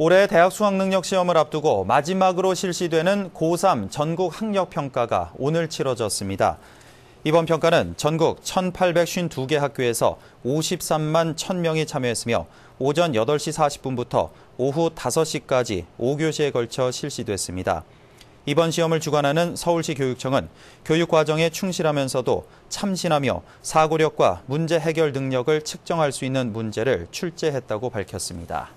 올해 대학 수학능력 시험을 앞두고 마지막으로 실시되는 고3 전국 학력평가가 오늘 치러졌습니다. 이번 평가는 전국 1,852개 학교에서 53만 1,000명이 참여했으며 오전 8시 40분부터 오후 5시까지 5교시에 걸쳐 실시됐습니다. 이번 시험을 주관하는 서울시 교육청은 교육 과정에 충실하면서도 참신하며 사고력과 문제 해결 능력을 측정할 수 있는 문제를 출제했다고 밝혔습니다.